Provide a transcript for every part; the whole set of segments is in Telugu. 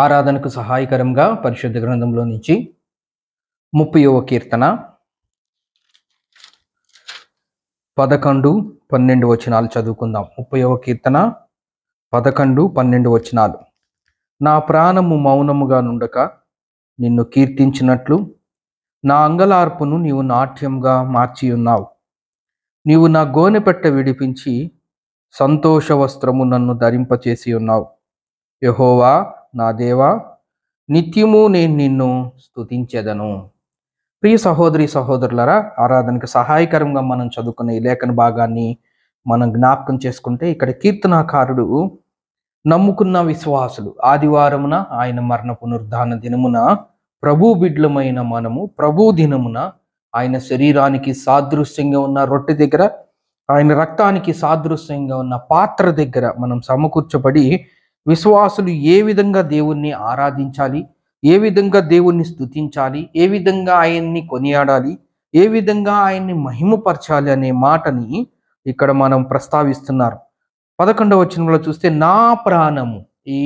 ఆరాధనకు సహాయకరంగా పరిశుద్ధ గ్రంథంలో నుంచి ముప్పయవ కీర్తన పదకొండు పన్నెండు వచనాలు చదువుకుందాం ముప్పయవ కీర్తన పదకొండు పన్నెండు వచనాలు నా ప్రాణము మౌనముగా నుండక నిన్ను కీర్తించినట్లు నా అంగలార్పును నీవు నాట్యంగా మార్చి ఉన్నావు నీవు నా గోనెపెట్ట విడిపించి సంతోష వస్త్రము నన్ను ధరింపచేసి ఉన్నావు యహోవా నా దేవా నిత్యము నేను నిన్ను స్థుతించేదను ప్రియ సహోదరి సహోదరులరా ఆరాధనకు సహాయకరంగా మనం చదువుకున్న ఈ లేఖన భాగాన్ని మనం జ్ఞాపకం చేసుకుంటే ఇక్కడ కీర్తనాకారుడు నమ్ముకున్న విశ్వాసులు ఆదివారమున ఆయన మరణ పునరుద్ధాన దినమున ప్రభు బిడ్లమైన మనము ప్రభు దినమున ఆయన శరీరానికి సాదృశ్యంగా ఉన్న రొట్టె దగ్గర ఆయన రక్తానికి సాదృశ్యంగా ఉన్న పాత్ర దగ్గర మనం సమకూర్చబడి విశ్వాసులు ఏ విధంగా దేవుణ్ణి ఆరాధించాలి ఏ విధంగా దేవుణ్ణి స్థుతించాలి ఏ విధంగా ఆయన్ని కొనియాడాలి ఏ విధంగా ఆయన్ని మహిమపరచాలి అనే మాటని ఇక్కడ మనం ప్రస్తావిస్తున్నారు పదకొండవ వచనంలో చూస్తే నా ప్రాణము ఈ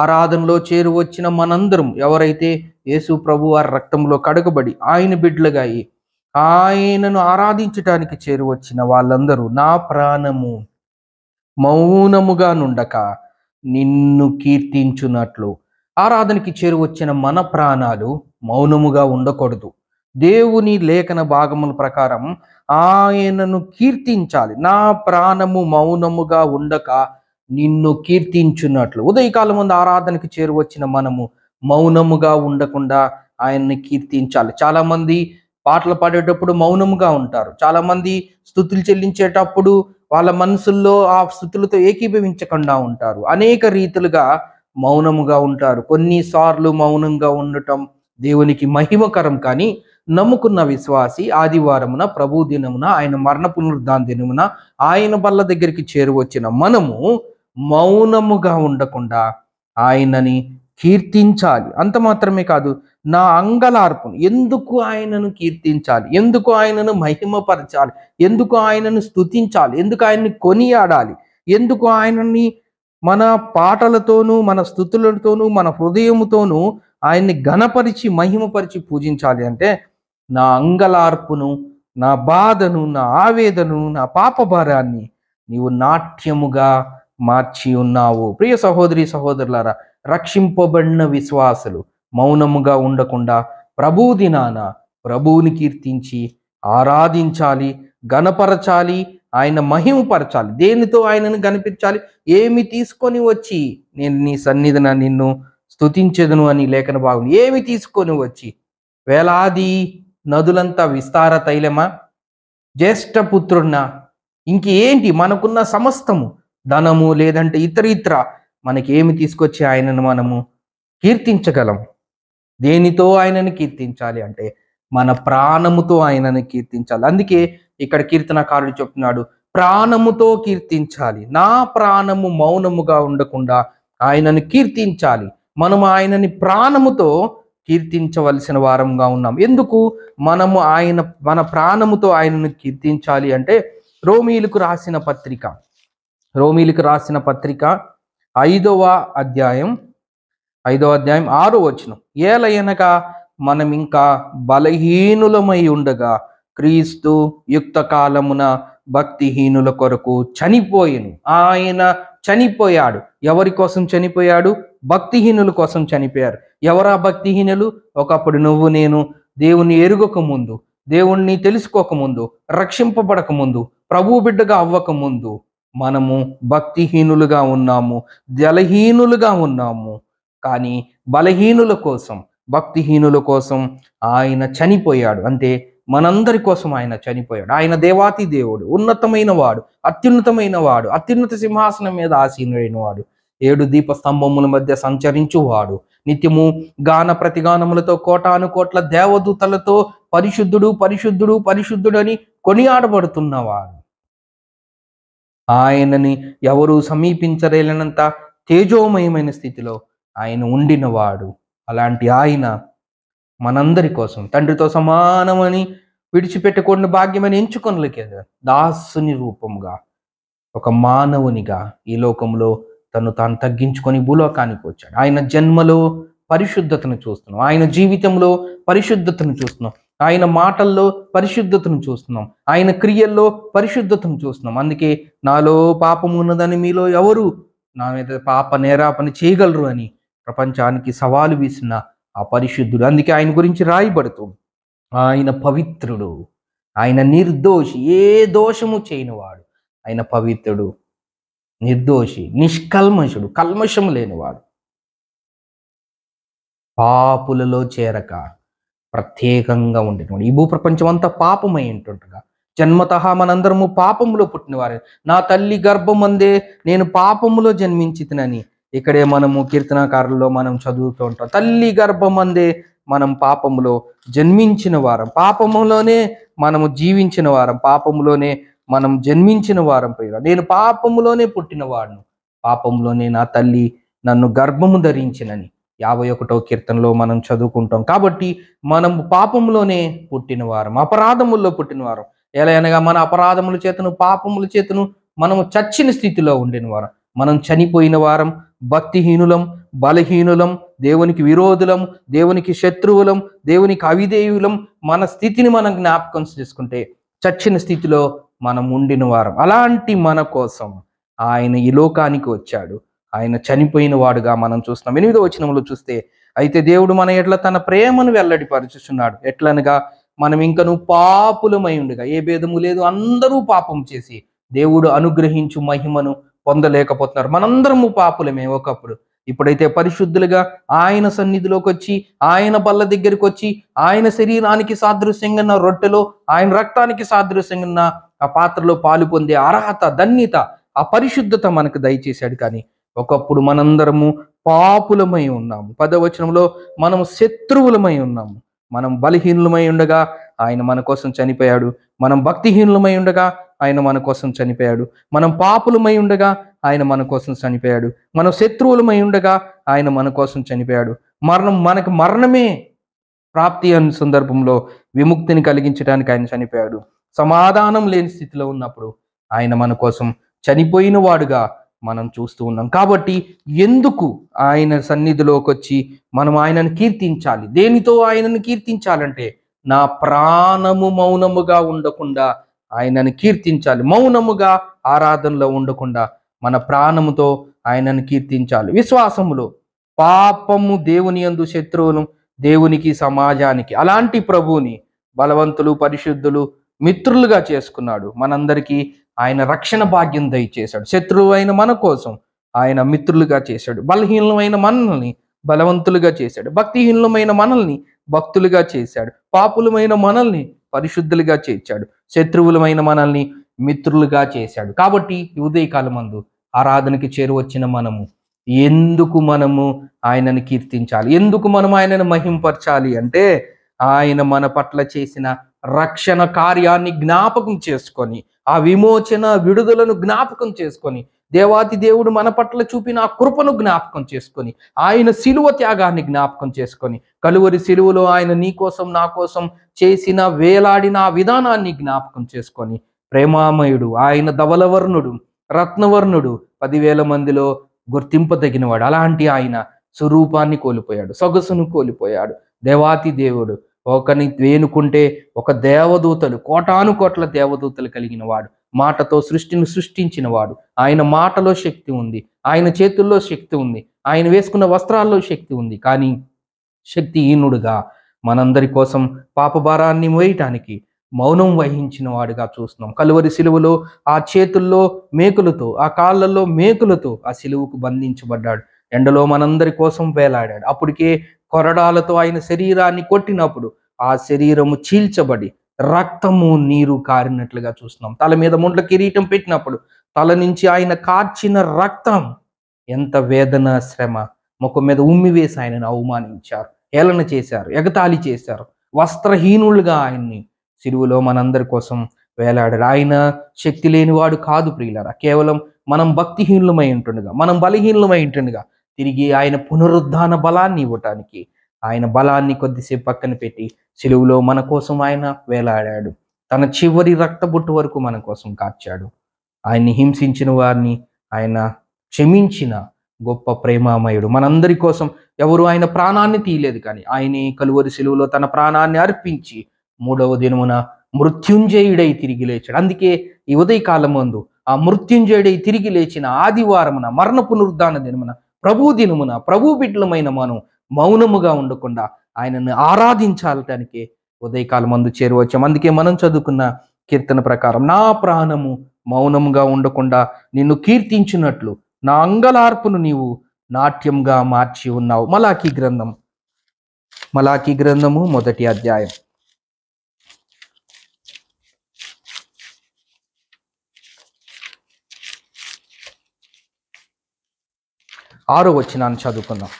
ఆరాధనలో చేరువచ్చిన మనందరం ఎవరైతే యేసు ప్రభు వారి రక్తంలో కడగబడి ఆయన బిడ్డలుగా ఆయనను ఆరాధించటానికి చేరువచ్చిన వాళ్ళందరూ నా ప్రాణము మౌనముగా నుండక నిన్ను కీర్తించున్నట్లు ఆరాధనకి చేరువచ్చిన మన ప్రాణాలు మౌనముగా ఉండకూడదు దేవుని లేఖన భాగముల ప్రకారం ఆయనను కీర్తించాలి నా ప్రాణము మౌనముగా ఉండక నిన్ను కీర్తించున్నట్లు ఉదయకాలం ముందు ఆరాధనకి చేరువచ్చిన మనము మౌనముగా ఉండకుండా ఆయన్ని కీర్తించాలి చాలామంది పాటలు పాడేటప్పుడు మౌనముగా ఉంటారు చాలామంది స్థుతులు చెల్లించేటప్పుడు వాళ్ళ మనసుల్లో ఆ స్థుతులతో ఏకీభవించకుండా ఉంటారు అనేక రీతులుగా మౌనముగా ఉంటారు కొన్నిసార్లు మౌనంగా ఉండటం దేవునికి మహిమకరం కానీ నమ్ముకున్న విశ్వాసి ఆదివారమున ప్రభు దినమున ఆయన మరణ పునరుద్ధాన దినమున ఆయన బల్ల దగ్గరికి చేరువచ్చిన మనము మౌనముగా ఉండకుండా ఆయనని కీర్తించాలి అంత మాత్రమే కాదు నా అంగలార్పును ఎందుకు ఆయనను కీర్తించాలి ఎందుకు ఆయనను మహిమపరచాలి ఎందుకు ఆయనను స్థుతించాలి ఎందుకు ఆయన్ని కొనియాడాలి ఎందుకు ఆయనని మన పాటలతోనూ మన స్థుతులతోనూ మన హృదయముతోనూ ఆయన్ని ఘనపరిచి మహిమపరిచి పూజించాలి అంటే నా అంగలార్పును నా బాధను నా ఆవేదను నా పాపభారాన్ని నీవు నాట్యముగా మార్చి ఉన్నావు ప్రియ సహోదరి సహోదరులారా రక్షింపబడిన విశ్వాసులు మౌనముగా ఉండకుండా ప్రభు దినాన ప్రభువుని కీర్తించి ఆరాధించాలి గణపరచాలి ఆయన మహిమపరచాలి దేనితో ఆయనను కనిపించాలి ఏమి తీసుకొని వచ్చి నేను నీ సన్నిధిన నిన్ను స్థుతించదును అని లేఖన భాగం ఏమి తీసుకొని వచ్చి వేలాది నదులంతా విస్తార తైలమా పుత్రున్న ఇంకేంటి మనకున్న సమస్తము ధనము లేదంటే ఇతర ఇతర మనకి ఏమి తీసుకొచ్చి ఆయనను మనము కీర్తించగలం దేనితో ఆయనను కీర్తించాలి అంటే మన ప్రాణముతో ఆయనను కీర్తించాలి అందుకే ఇక్కడ కీర్తనకారుడు చెప్తున్నాడు ప్రాణముతో కీర్తించాలి నా ప్రాణము మౌనముగా ఉండకుండా ఆయనను కీర్తించాలి మనం ఆయనని ప్రాణముతో కీర్తించవలసిన వారంగా ఉన్నాం ఎందుకు మనము ఆయన మన ప్రాణముతో ఆయనను కీర్తించాలి అంటే రోమీలకు రాసిన పత్రిక రోమీలకు రాసిన పత్రిక ఐదవ అధ్యాయం ఐదవ అధ్యాయం ఆరో వచనం ఏలయనగా మనం ఇంకా బలహీనులమై ఉండగా క్రీస్తు యుక్త కాలమున భక్తిహీనుల కొరకు చనిపోయిను ఆయన చనిపోయాడు ఎవరి కోసం చనిపోయాడు భక్తిహీనుల కోసం చనిపోయారు ఎవరా భక్తిహీనులు ఒకప్పుడు నువ్వు నేను దేవుణ్ణి ఎరుగక ముందు దేవుణ్ణి తెలుసుకోకముందు రక్షింపబడకముందు ప్రభు బిడ్డగా అవ్వకముందు మనము భక్తిహీనులుగా ఉన్నాము జలహీనులుగా ఉన్నాము కానీ బలహీనుల కోసం భక్తిహీనుల కోసం ఆయన చనిపోయాడు అంటే మనందరి కోసం ఆయన చనిపోయాడు ఆయన దేవాతి దేవుడు ఉన్నతమైన వాడు అత్యున్నతమైన వాడు అత్యున్నత సింహాసనం మీద ఆసీనుడైన వాడు ఏడు దీప స్తంభముల మధ్య సంచరించువాడు నిత్యము గాన ప్రతిగానములతో కోటాను కోట్ల దేవదూతలతో పరిశుద్ధుడు పరిశుద్ధుడు పరిశుద్ధుడు అని కొనియాడబడుతున్నవాడు ఆయనని ఎవరు సమీపించలేనంత తేజోమయమైన స్థితిలో ఆయన ఉండినవాడు అలాంటి ఆయన మనందరి కోసం తండ్రితో సమానమని విడిచిపెట్టుకున్న భాగ్యమని ఎంచుకొనలేక దాసుని రూపంగా ఒక మానవునిగా ఈ లోకంలో తను తాను తగ్గించుకొని భూలోకానికి వచ్చాడు ఆయన జన్మలో పరిశుద్ధతను చూస్తున్నాం ఆయన జీవితంలో పరిశుద్ధతను చూస్తున్నాం ఆయన మాటల్లో పరిశుద్ధతను చూస్తున్నాం ఆయన క్రియల్లో పరిశుద్ధతను చూస్తున్నాం అందుకే నాలో పాపం ఉన్నదని మీలో ఎవరు నా మీద పాప నేరాపని చేయగలరు అని ప్రపంచానికి సవాలు వీసిన ఆ పరిశుద్ధుడు అందుకే ఆయన గురించి రాయబడుతూ ఆయన పవిత్రుడు ఆయన నిర్దోషి ఏ దోషము చేయనివాడు ఆయన పవిత్రుడు నిర్దోషి నిష్కల్మషుడు కల్మషము లేనివాడు పాపులలో చేరక ప్రత్యేకంగా ఉండేటువంటి ఈ భూప్రపంచం అంతా పాపమై ఉంటుండగా జన్మత మనందరము పాపములో పుట్టినవారే నా తల్లి గర్భమందే నేను పాపములో జన్మించితినని ఇక్కడే మనము కీర్తనాకారుల్లో మనం చదువుతూ ఉంటాం తల్లి గర్భమందే మనం పాపములో జన్మించిన వారం పాపములోనే మనము జీవించిన వారం పాపములోనే మనం జన్మించిన వారం ప్రియుడు నేను పాపములోనే పుట్టినవాడును పాపంలోనే నా తల్లి నన్ను గర్భము ధరించినని యాభై ఒకటో కీర్తనలో మనం చదువుకుంటాం కాబట్టి మనం పాపంలోనే పుట్టినవారం అపరాధముల్లో పుట్టినవారం ఎలా అనగా మన అపరాధముల చేతను పాపముల చేతను మనము చచ్చిన స్థితిలో ఉండిన వారం మనం చనిపోయిన వారం భక్తిహీనులం బలహీనులం దేవునికి విరోధులం దేవునికి శత్రువులం దేవునికి అవిదేయులం మన స్థితిని మనం జ్ఞాపకం చేసుకుంటే చచ్చిన స్థితిలో మనం ఉండిన వారం అలాంటి మన కోసం ఆయన ఈ లోకానికి వచ్చాడు ఆయన చనిపోయిన వాడుగా మనం చూస్తున్నాం ఎనిమిదో వచనంలో చూస్తే అయితే దేవుడు మన ఎట్ల తన ప్రేమను వెల్లడిపరుచుచున్నాడు ఎట్లనగా మనం ఇంకను పాపులమై ఉండగా ఏ భేదము లేదు అందరూ పాపం చేసి దేవుడు అనుగ్రహించు మహిమను పొందలేకపోతున్నారు మనందరము పాపులమే ఒకప్పుడు ఇప్పుడైతే పరిశుద్ధులుగా ఆయన సన్నిధిలోకి వచ్చి ఆయన బల్ల దగ్గరికి వచ్చి ఆయన శరీరానికి సాదృశ్యంగా రొట్టెలో ఆయన రక్తానికి సాదృశ్యంగా ఆ పాత్రలో పాలు పొందే అర్హత ధన్యత ఆ పరిశుద్ధత మనకు దయచేశాడు కానీ ఒకప్పుడు మనందరము పాపులమై ఉన్నాము పదవచనంలో మనం శత్రువులమై ఉన్నాము మనం బలహీనులమై ఉండగా ఆయన మన కోసం చనిపోయాడు మనం భక్తిహీనులమై ఉండగా ఆయన మన కోసం చనిపోయాడు మనం పాపులమై ఉండగా ఆయన మన కోసం చనిపోయాడు మనం శత్రువులమై ఉండగా ఆయన మన కోసం చనిపోయాడు మరణం మనకు మరణమే ప్రాప్తి అనే సందర్భంలో విముక్తిని కలిగించడానికి ఆయన చనిపోయాడు సమాధానం లేని స్థితిలో ఉన్నప్పుడు ఆయన మన కోసం చనిపోయిన వాడుగా మనం చూస్తూ ఉన్నాం కాబట్టి ఎందుకు ఆయన సన్నిధిలోకి వచ్చి మనం ఆయనను కీర్తించాలి దేనితో ఆయనను కీర్తించాలంటే నా ప్రాణము మౌనముగా ఉండకుండా ఆయనను కీర్తించాలి మౌనముగా ఆరాధనలో ఉండకుండా మన ప్రాణముతో ఆయనను కీర్తించాలి విశ్వాసములో పాపము దేవుని అందు శత్రువులు దేవునికి సమాజానికి అలాంటి ప్రభువుని బలవంతులు పరిశుద్ధులు మిత్రులుగా చేసుకున్నాడు మనందరికీ ఆయన రక్షణ భాగ్యం దయచేశాడు అయిన మన కోసం ఆయన మిత్రులుగా చేశాడు బలహీనమైన మనల్ని బలవంతులుగా చేశాడు భక్తిహీనమైన మనల్ని భక్తులుగా చేశాడు పాపులమైన మనల్ని పరిశుద్ధులుగా చేర్చాడు శత్రువులమైన మనల్ని మిత్రులుగా చేశాడు కాబట్టి ఉదయకాలమందు ఆరాధనకి చేరువచ్చిన మనము ఎందుకు మనము ఆయనను కీర్తించాలి ఎందుకు మనం ఆయనను మహింపరచాలి అంటే ఆయన మన పట్ల చేసిన రక్షణ కార్యాన్ని జ్ఞాపకం చేసుకొని ఆ విమోచన విడుదలను జ్ఞాపకం చేసుకొని దేవాతి దేవుడు మన పట్ల చూపిన ఆ కృపను జ్ఞాపకం చేసుకొని ఆయన సిలువ త్యాగాన్ని జ్ఞాపకం చేసుకొని కలువరి సిలువలో ఆయన నీ కోసం నా కోసం చేసిన వేలాడిన ఆ విధానాన్ని జ్ఞాపకం చేసుకొని ప్రేమామయుడు ఆయన ధవలవర్ణుడు రత్నవర్ణుడు పదివేల మందిలో గుర్తింపదగినవాడు అలాంటి ఆయన స్వరూపాన్ని కోల్పోయాడు సొగసును కోల్పోయాడు దేవాతి దేవుడు ఒకని వేనుకుంటే ఒక దేవదూతలు కోటాను కోట్ల దేవదూతలు కలిగిన వాడు మాటతో సృష్టిని సృష్టించినవాడు ఆయన మాటలో శక్తి ఉంది ఆయన చేతుల్లో శక్తి ఉంది ఆయన వేసుకున్న వస్త్రాల్లో శక్తి ఉంది కానీ శక్తిహీనుడుగా మనందరి కోసం పాపభారాన్ని మోయటానికి మౌనం వహించిన వాడుగా చూస్తున్నాం కలువరి సిలువలో ఆ చేతుల్లో మేకులతో ఆ కాళ్ళల్లో మేకులతో ఆ సిలువుకు బంధించబడ్డాడు ఎండలో మనందరి కోసం వేలాడాడు అప్పటికే కొరడాలతో ఆయన శరీరాన్ని కొట్టినప్పుడు ఆ శరీరము చీల్చబడి రక్తము నీరు కారినట్లుగా చూస్తున్నాం తల మీద ముండ్ల కిరీటం పెట్టినప్పుడు తల నుంచి ఆయన కార్చిన రక్తం ఎంత వేదన శ్రమ ముఖం మీద ఉమ్మి వేసి ఆయనను అవమానించారు ఏలన చేశారు ఎగతాళి చేశారు వస్త్రహీనులుగా ఆయన్ని సిరువులో మనందరి కోసం వేలాడాడు ఆయన శక్తి లేనివాడు కాదు ప్రియులరా కేవలం మనం భక్తిహీనులమై ఉంటుండగా మనం బలహీనులమై ఉంటుండగా తిరిగి ఆయన పునరుద్ధాన బలాన్ని ఇవ్వటానికి ఆయన బలాన్ని కొద్దిసేపు పక్కన పెట్టి సెలువులో మన కోసం ఆయన వేలాడాడు తన చివరి రక్తబుట్టు వరకు మన కోసం కాచాడు ఆయన్ని హింసించిన వారిని ఆయన క్షమించిన గొప్ప ప్రేమామయుడు మనందరి కోసం ఎవరు ఆయన ప్రాణాన్ని తీయలేదు కానీ ఆయనే కలువరి సెలువులో తన ప్రాణాన్ని అర్పించి మూడవ దినమున మృత్యుంజయుడై తిరిగి లేచాడు అందుకే ఈ ఉదయకాలం ముందు ఆ మృత్యుంజయుడై తిరిగి లేచిన ఆదివారమున మరణ పునరుద్ధాన దినమున ప్రభు దినమున ప్రభు బిడ్డలమైన మనం మౌనముగా ఉండకుండా ఆయనను ఆరాధించాలటానికి ఉదయకాలం అందు చేరువచ్చాం అందుకే మనం చదువుకున్న కీర్తన ప్రకారం నా ప్రాణము మౌనముగా ఉండకుండా నిన్ను కీర్తించినట్లు నా అంగలార్పును నీవు నాట్యంగా మార్చి ఉన్నావు మలాఖీ గ్రంథం మలాఖీ గ్రంథము మొదటి అధ్యాయం ఆరో వచ్చినాన్ని చదువుకుందాం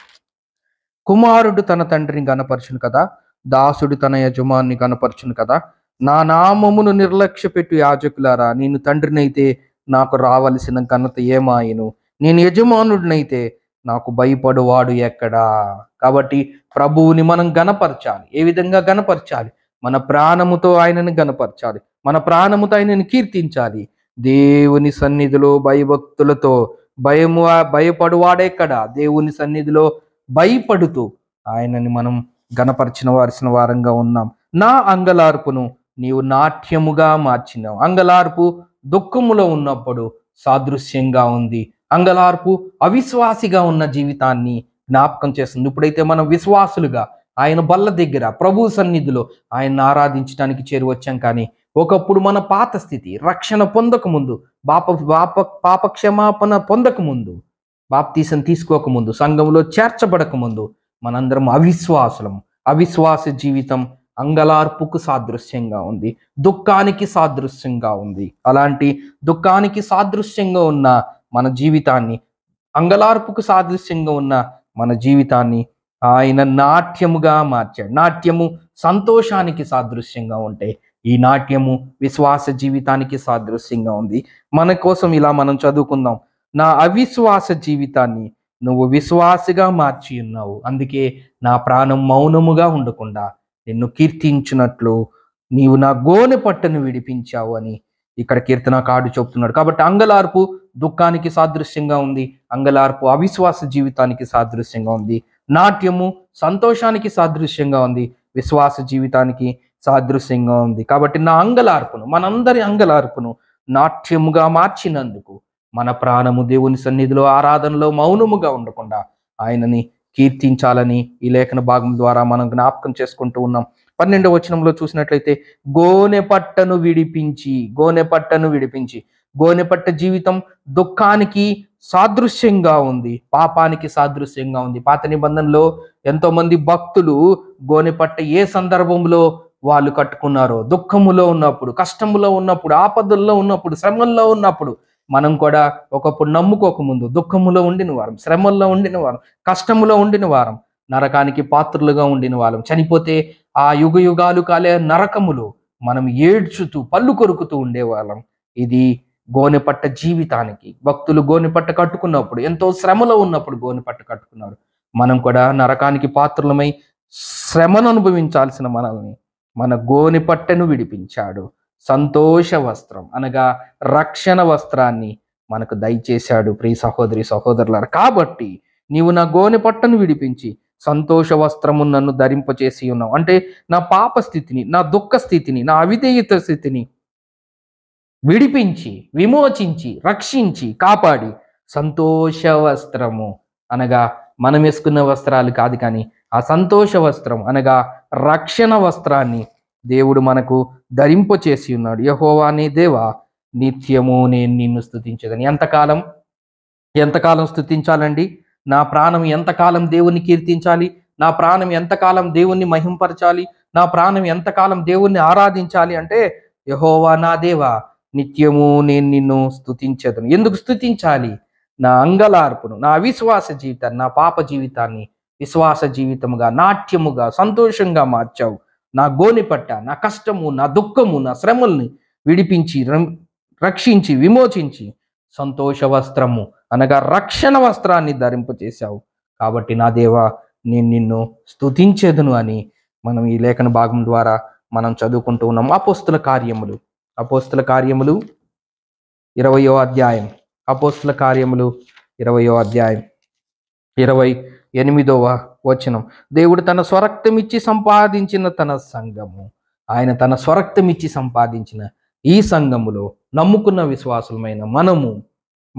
కుమారుడు తన తండ్రిని గనపరచును కదా దాసుడు తన యజమాన్ని గనపరచును కదా నా నామమును నిర్లక్ష్య పెట్టు యాజకులారా నేను తండ్రినైతే నాకు రావలసిన ఘనత ఏమాయను నేను యజమానుడినైతే నాకు భయపడువాడు ఎక్కడా కాబట్టి ప్రభువుని మనం గనపరచాలి ఏ విధంగా గనపరచాలి మన ప్రాణముతో ఆయనను గనపరచాలి మన ప్రాణముతో ఆయనను కీర్తించాలి దేవుని సన్నిధిలో భయభక్తులతో భయము భయపడువాడెక్కడ దేవుని సన్నిధిలో భయపడుతూ ఆయనని మనం గణపరిచిన వారిసిన వారంగా ఉన్నాం నా అంగలార్పును నీవు నాట్యముగా మార్చినావు అంగలార్పు దుఃఖములో ఉన్నప్పుడు సాదృశ్యంగా ఉంది అంగలార్పు అవిశ్వాసిగా ఉన్న జీవితాన్ని జ్ఞాపకం చేస్తుంది ఇప్పుడైతే మనం విశ్వాసులుగా ఆయన బల్ల దగ్గర ప్రభు సన్నిధిలో ఆయన ఆరాధించడానికి చేరువచ్చాం కానీ ఒకప్పుడు మన పాత స్థితి రక్షణ పొందకముందు బాప బాప పాపక్షమాపణ పొందకముందు బాప్తీసం తీసుకోకముందు సంఘంలో చేర్చబడకముందు మనందరం అవిశ్వాసం అవిశ్వాస జీవితం అంగలార్పుకు సాదృశ్యంగా ఉంది దుఃఖానికి సాదృశ్యంగా ఉంది అలాంటి దుఃఖానికి సాదృశ్యంగా ఉన్న మన జీవితాన్ని అంగలార్పుకు సాదృశ్యంగా ఉన్న మన జీవితాన్ని ఆయన నాట్యముగా మార్చాడు నాట్యము సంతోషానికి సాదృశ్యంగా ఉంటే ఈ నాట్యము విశ్వాస జీవితానికి సాదృశ్యంగా ఉంది మన కోసం ఇలా మనం చదువుకుందాం నా అవిశ్వాస జీవితాన్ని నువ్వు విశ్వాసగా మార్చి ఉన్నావు అందుకే నా ప్రాణం మౌనముగా ఉండకుండా నిన్ను కీర్తించినట్లు నీవు నా గోనె పట్టను విడిపించావు అని ఇక్కడ కీర్తన కాడు చెబుతున్నాడు కాబట్టి అంగలార్పు దుఃఖానికి సాదృశ్యంగా ఉంది అంగలార్పు అవిశ్వాస జీవితానికి సాదృశ్యంగా ఉంది నాట్యము సంతోషానికి సాదృశ్యంగా ఉంది విశ్వాస జీవితానికి సాదృశ్యంగా ఉంది కాబట్టి నా అంగలార్పును మనందరి అంగలార్పును నాట్యముగా మార్చినందుకు మన ప్రాణము దేవుని సన్నిధిలో ఆరాధనలో మౌనముగా ఉండకుండా ఆయనని కీర్తించాలని ఈ లేఖన భాగం ద్వారా మనం జ్ఞాపకం చేసుకుంటూ ఉన్నాం పన్నెండవ వచనంలో చూసినట్లయితే గోనె పట్టను విడిపించి గోనె పట్టను విడిపించి గోనె పట్ట జీవితం దుఃఖానికి సాదృశ్యంగా ఉంది పాపానికి సాదృశ్యంగా ఉంది పాత నిబంధనలో ఎంతోమంది భక్తులు గోనె పట్ట ఏ సందర్భంలో వాళ్ళు కట్టుకున్నారో దుఃఖములో ఉన్నప్పుడు కష్టములో ఉన్నప్పుడు ఆపదల్లో ఉన్నప్పుడు శ్రమంలో ఉన్నప్పుడు మనం కూడా ఒకప్పుడు నమ్ముకోకముందు దుఃఖములో ఉండిన వారం శ్రమంలో ఉండిన వారం కష్టములో ఉండిన వారం నరకానికి పాత్రులుగా ఉండిన వాళ్ళం చనిపోతే ఆ యుగ యుగాలు కాలే నరకములు మనం ఏడ్చుతూ పళ్ళు కొరుకుతూ ఉండేవాళ్ళం ఇది గోనెపట్ట జీవితానికి భక్తులు గోనెపట్ట కట్టుకున్నప్పుడు ఎంతో శ్రమలో ఉన్నప్పుడు గోనెపట్ట కట్టుకున్నారు మనం కూడా నరకానికి పాత్రలమై శ్రమను అనుభవించాల్సిన మనల్ని మన గోని పట్టెను విడిపించాడు సంతోష వస్త్రం అనగా రక్షణ వస్త్రాన్ని మనకు దయచేశాడు ప్రియ సహోదరి సహోదరులారు కాబట్టి నీవు నా గోని పట్టను విడిపించి సంతోష వస్త్రము నన్ను ధరింపచేసి ఉన్నావు అంటే నా పాప స్థితిని నా దుఃఖ స్థితిని నా అవిధేయత స్థితిని విడిపించి విమోచించి రక్షించి కాపాడి సంతోష వస్త్రము అనగా మనం వేసుకున్న వస్త్రాలు కాదు కానీ ఆ సంతోష వస్త్రం అనగా రక్షణ వస్త్రాన్ని దేవుడు మనకు ధరింప చేసి ఉన్నాడు యహోవాని దేవా నిత్యము నేను నిన్ను స్థుతించదని ఎంతకాలం ఎంతకాలం స్థుతించాలండి నా ప్రాణం ఎంతకాలం దేవుణ్ణి కీర్తించాలి నా ప్రాణం ఎంతకాలం దేవుణ్ణి మహింపరచాలి నా ప్రాణం ఎంతకాలం దేవుణ్ణి ఆరాధించాలి అంటే యహోవా నా దేవా నిత్యము నేను నిన్ను స్థుతించదను ఎందుకు స్థుతించాలి నా అంగలార్పును నా అవిశ్వాస జీవితాన్ని నా పాప జీవితాన్ని విశ్వాస జీవితముగా నాట్యముగా సంతోషంగా మార్చావు నా గోనిపట్ట నా కష్టము నా దుఃఖము నా శ్రమల్ని విడిపించి రక్షించి విమోచించి సంతోష వస్త్రము అనగా రక్షణ వస్త్రాన్ని ధరింపు చేశావు కాబట్టి నా దేవా నేను నిన్ను స్థుతించేదను అని మనం ఈ లేఖన భాగం ద్వారా మనం చదువుకుంటూ ఉన్నాం అపోస్తుల కార్యములు అపోస్తుల కార్యములు ఇరవయో అధ్యాయం అపోస్తుల కార్యములు ఇరవయో అధ్యాయం ఇరవై ఎనిమిదవ వచనం దేవుడు తన స్వరక్తమిచ్చి సంపాదించిన తన సంఘము ఆయన తన స్వరక్తమిచ్చి సంపాదించిన ఈ సంఘములో నమ్ముకున్న విశ్వాసులమైన మనము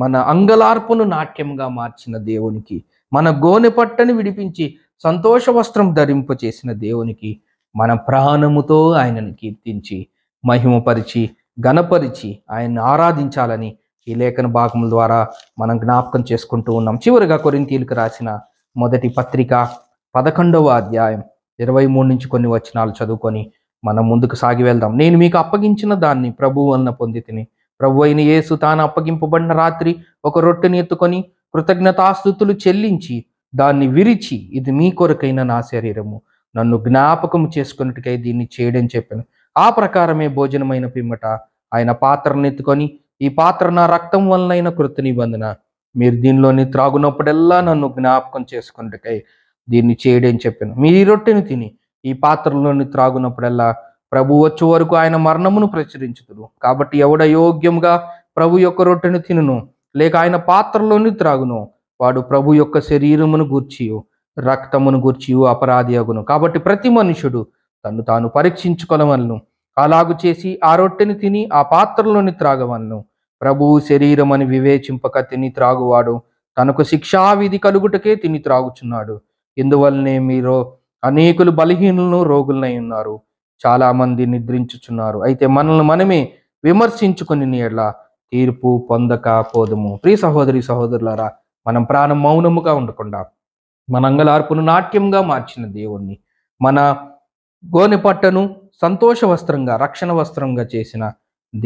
మన అంగలార్పును నాట్యంగా మార్చిన దేవునికి మన గోనె పట్టని విడిపించి సంతోష వస్త్రం చేసిన దేవునికి మన ప్రాణముతో ఆయనను కీర్తించి మహిమపరిచి గణపరిచి ఆయన్ని ఆరాధించాలని ఈ లేఖన భాగముల ద్వారా మనం జ్ఞాపకం చేసుకుంటూ ఉన్నాం చివరిగా కొరింతీలకు రాసిన మొదటి పత్రిక పదకొండవ అధ్యాయం ఇరవై మూడు నుంచి కొన్ని వచనాలు చదువుకొని మనం ముందుకు సాగి వెళ్దాం నేను మీకు అప్పగించిన దాన్ని ప్రభువు అన్న పొంది తిని ప్రభు అయిన యేసు తాను అప్పగింపబడిన రాత్రి ఒక రొట్టెని ఎత్తుకొని కృతజ్ఞతాస్థుతులు చెల్లించి దాన్ని విరిచి ఇది మీ కొరకైన నా శరీరము నన్ను జ్ఞాపకం చేసుకున్నట్టుకై దీన్ని చేయడం చెప్పాను ఆ ప్రకారమే భోజనమైన పిమ్మట ఆయన పాత్రను ఎత్తుకొని ఈ పాత్ర నా రక్తం వలనైన కృత నిబంధన మీరు దీనిలోని త్రాగునప్పుడెల్లా నన్ను జ్ఞాపకం చేసుకుంటే దీన్ని చేయడని చెప్పాను మీరు ఈ రొట్టెని తిని ఈ పాత్రలోని త్రాగునప్పుడల్లా ప్రభు వచ్చే వరకు ఆయన మరణమును ప్రచురించుతుడు కాబట్టి ఎవడ యోగ్యంగా ప్రభు యొక్క రొట్టెను తినను లేక ఆయన పాత్రలోని త్రాగును వాడు ప్రభు యొక్క శరీరమును గూర్చియు రక్తమును గూర్చియు అపరాధి అగును కాబట్టి ప్రతి మనుషుడు తను తాను పరీక్షించుకొనవలను అలాగు చేసి ఆ రొట్టెని తిని ఆ పాత్రలోని త్రాగవలను ప్రభువు శరీరం అని వివేచింపక తిని త్రాగువాడు తనకు శిక్షావిధి కలుగుటకే తిని త్రాగుచున్నాడు ఇందువల్లనే మీరు అనేకులు బలహీనులను రోగులనై ఉన్నారు చాలామంది నిద్రించుచున్నారు అయితే మనల్ని మనమే విమర్శించుకుని నీళ్ళ తీర్పు పొందక పోదుము ప్రియ సహోదరి సహోదరులారా మనం ప్రాణం మౌనముగా ఉండకుండా మన అంగలార్పును నాట్యంగా మార్చిన దేవుణ్ణి మన గోనె పట్టను సంతోష వస్త్రంగా రక్షణ వస్త్రంగా చేసిన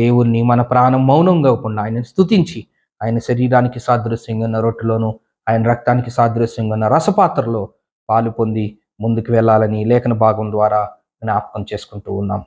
దేవుణ్ణి మన ప్రాణం మౌనంగా కాకుండా ఆయన స్థుతించి ఆయన శరీరానికి సాదృశ్యంగా ఉన్న రొట్టెలోను ఆయన రక్తానికి సాదృశ్యంగా ఉన్న రసపాత్రలో పాలు పొంది ముందుకు వెళ్ళాలని లేఖన భాగం ద్వారా జ్ఞాపకం చేసుకుంటూ ఉన్నాం